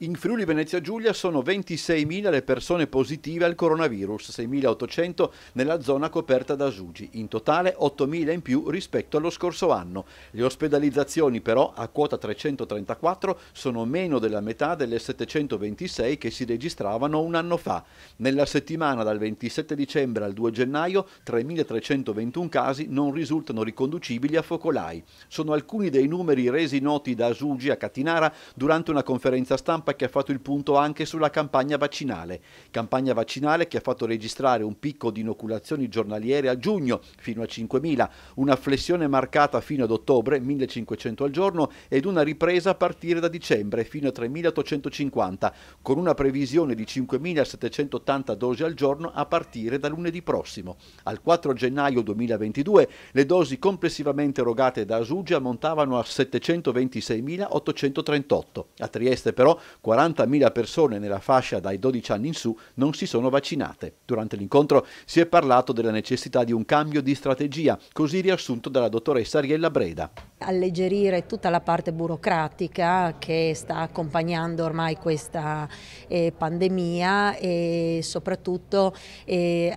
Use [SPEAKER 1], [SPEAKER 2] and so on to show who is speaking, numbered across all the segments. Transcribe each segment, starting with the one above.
[SPEAKER 1] In Friuli Venezia Giulia sono 26.000 le persone positive al coronavirus, 6.800 nella zona coperta da Sugi, in totale 8.000 in più rispetto allo scorso anno. Le ospedalizzazioni però a quota 334 sono meno della metà delle 726 che si registravano un anno fa. Nella settimana dal 27 dicembre al 2 gennaio 3.321 casi non risultano riconducibili a focolai. Sono alcuni dei numeri resi noti da Sugi a Catinara durante una conferenza stampa stampa che ha fatto il punto anche sulla campagna vaccinale. Campagna vaccinale che ha fatto registrare un picco di inoculazioni giornaliere a giugno fino a 5.000, una flessione marcata fino ad ottobre 1.500 al giorno ed una ripresa a partire da dicembre fino a 3.850 con una previsione di 5.780 dosi al giorno a partire da lunedì prossimo. Al 4 gennaio 2022 le dosi complessivamente erogate da Asugia montavano a 726.838. A Trieste però 40.000 persone nella fascia dai 12 anni in su non si sono vaccinate. Durante l'incontro si è parlato della necessità di un cambio di strategia, così riassunto dalla dottoressa Ariella Breda.
[SPEAKER 2] Alleggerire tutta la parte burocratica che sta accompagnando ormai questa eh, pandemia e soprattutto eh,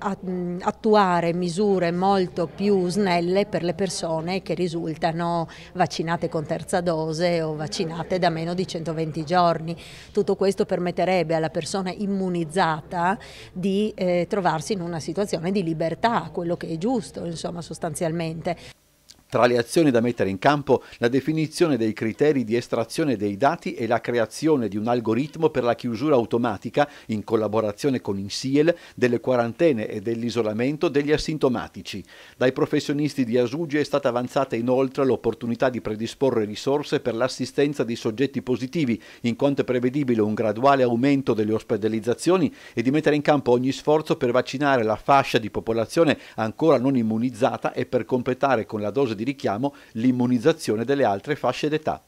[SPEAKER 2] attuare misure molto più snelle per le persone che risultano vaccinate con terza dose o vaccinate da meno di 120 giorni. Tutto questo permetterebbe alla persona immunizzata di eh, trovarsi in una situazione di libertà, quello che è giusto, insomma, sostanzialmente.
[SPEAKER 1] Tra le azioni da mettere in campo, la definizione dei criteri di estrazione dei dati e la creazione di un algoritmo per la chiusura automatica, in collaborazione con Insiel, delle quarantene e dell'isolamento degli asintomatici. Dai professionisti di Asugi è stata avanzata inoltre l'opportunità di predisporre risorse per l'assistenza di soggetti positivi, in quanto è prevedibile un graduale aumento delle ospedalizzazioni e di mettere in campo ogni sforzo per vaccinare la fascia di popolazione ancora non immunizzata e per completare con la dose di di richiamo l'immunizzazione delle altre fasce d'età.